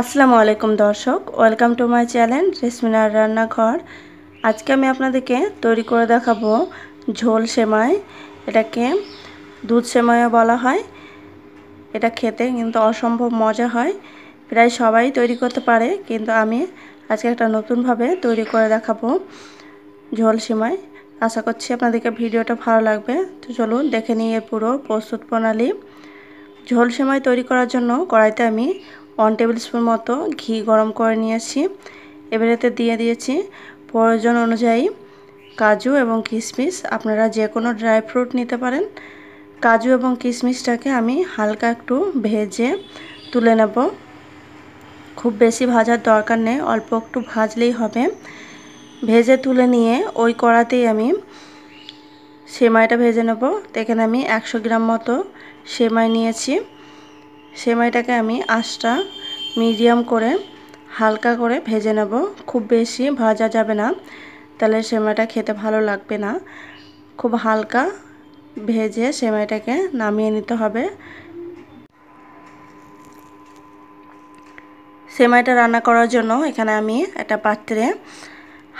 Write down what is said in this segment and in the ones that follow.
আসসালামু আলাইকুম দর্শক ওয়েলকাম টু মাই চ্যানেল রেসমিনার রান্নাঘর আজকে আমি আপনাদেরকে তৈরি করে দেখাবো ঝোল সেমাই এটাকে দুধ সেমাইও বলা হয় এটা খেতে কিন্তু অসম্ভব মজা হয় প্রায় সবাই তৈরি করতে পারে কিন্তু আমি আজকে একটা নতুনভাবে তৈরি করে দেখাবো ঝোল সেমাই আশা করছি আপনাদেরকে ভিডিওটা ভালো লাগবে তো চলুন দেখে নিই পুরো প্রস্তুত প্রণালী ঝোল সেমাই তৈরি করার জন্য কড়াইতে আমি ওয়ান টেবিল স্পুন মতো ঘি গরম করে নিয়েছি এবারেতে দিয়ে দিয়েছি প্রয়োজন অনুযায়ী কাজু এবং কিশমিশ আপনারা যে কোনো ড্রাই ফ্রুট নিতে পারেন কাজু এবং কিশমিশটাকে আমি হালকা একটু ভেজে তুলে নেব খুব বেশি ভাজার দরকার নেই অল্প একটু ভাজলেই হবে ভেজে তুলে নিয়ে ওই কড়াতেই আমি সেমাইটা ভেজে নেব এখানে আমি একশো গ্রাম মতো সেমাই নিয়েছি সেমাইটাকে আমি আঁশটা মিডিয়াম করে হালকা করে ভেজে নেব খুব বেশি ভাজা যাবে না তাহলে সেমাইটা খেতে ভালো লাগবে না খুব হালকা ভেজে সেমাইটাকে নামিয়ে নিতে হবে সেমাইটা রান্না করার জন্য এখানে আমি একটা পাত্রে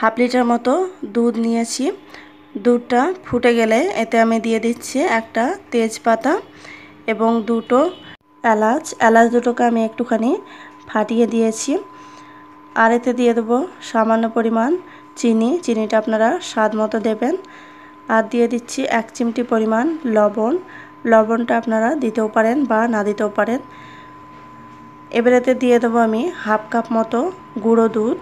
হাফ লিটার মতো দুধ নিয়েছি দুধটা ফুটে গেলে এতে আমি দিয়ে দিচ্ছি একটা তেজপাতা এবং দুটো এলাচ এলাচ দুটোকে আমি একটুখানি ফাটিয়ে দিয়েছি আর এতে দিয়ে দেবো সামান্য পরিমাণ চিনি চিনিটা আপনারা স্বাদ মতো দেবেন আর দিয়ে দিচ্ছি এক চিমটি পরিমাণ লবণ লবণটা আপনারা দিতেও পারেন বা না দিতেও পারেন এবার এতে দিয়ে দেবো আমি হাফ কাপ মতো গুঁড়ো দুধ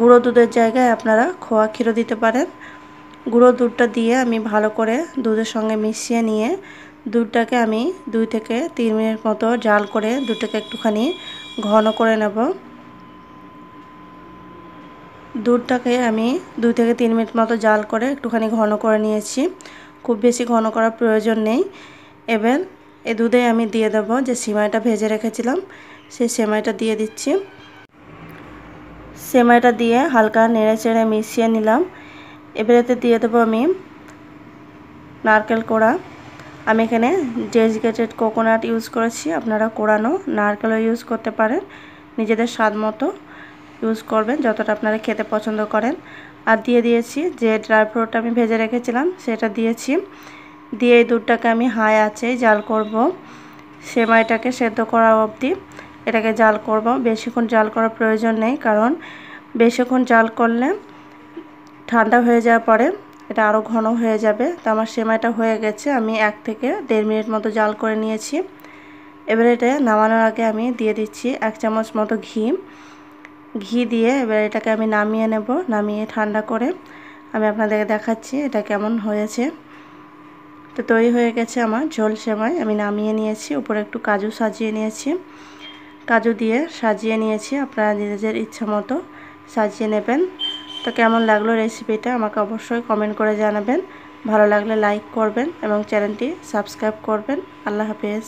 গুঁড়ো দুধের জায়গায় আপনারা খোয়া ক্ষীরও দিতে পারেন গুঁড়ো দুধটা দিয়ে আমি ভালো করে দুধের সঙ্গে মিশিয়ে নিয়ে দুধটাকে আমি দুই থেকে তিন মিনিট মতো জাল করে দুধটাকে একটুখানি ঘন করে নেব দুধটাকে আমি দুই থেকে তিন মিনিট মতো জাল করে একটুখানি ঘন করে নিয়েছি খুব বেশি ঘন করার প্রয়োজন নেই এবার এ দুধে আমি দিয়ে দেব যে সেমাইটা ভেজে রেখেছিলাম সেই সেমাইটা দিয়ে দিচ্ছি সেমাইটা দিয়ে হালকা নেড়ে চেড়ে মিশিয়ে নিলাম এবারেতে দিয়ে দেবো আমি নারকেল কোড়া আমি এখানে ডেজিকেটেড কোকোনাট ইউজ করেছি আপনারা কোরানো নারকেলও ইউজ করতে পারেন নিজেদের স্বাদ মতো ইউজ করবেন যতটা আপনারা খেতে পছন্দ করেন আর দিয়ে দিয়েছি যে ড্রাই ফ্রুটটা আমি ভেজে রেখেছিলাম সেটা দিয়েছি দিয়ে এই দুধটাকে আমি হাই আছে জাল করব সেমাইটাকে সেদ্ধ করা অবধি এটাকে জাল করব বেশিক্ষণ জাল করার প্রয়োজন নেই কারণ বেশিক্ষণ জাল করলে ঠান্ডা হয়ে যাওয়ার পরে এটা আরও ঘন হয়ে যাবে তো আমার সেমাইটা হয়ে গেছে আমি এক থেকে দেড় মিনিট মতো জাল করে নিয়েছি এবার এটা নামানোর আগে আমি দিয়ে দিচ্ছি এক চামচ মতো ঘি ঘি দিয়ে এবার এটাকে আমি নামিয়ে নেব নামিয়ে ঠান্ডা করে আমি আপনাদেরকে দেখাচ্ছি এটা কেমন হয়েছে তো তৈরি হয়ে গেছে আমার ঝোল সেমাই আমি নামিয়ে নিয়েছি উপরে একটু কাজু সাজিয়ে নিয়েছি কাজু দিয়ে সাজিয়ে নিয়েছি আপনারা নিজেদের ইচ্ছা মতো সাজিয়ে নেবেন তো কেমন লাগলো রেসিপিটা আমাকে অবশ্যই কমেন্ট করে জানাবেন ভালো লাগলে লাইক করবেন এবং চ্যানেলটি সাবস্ক্রাইব করবেন আল্লাহ হাফেজ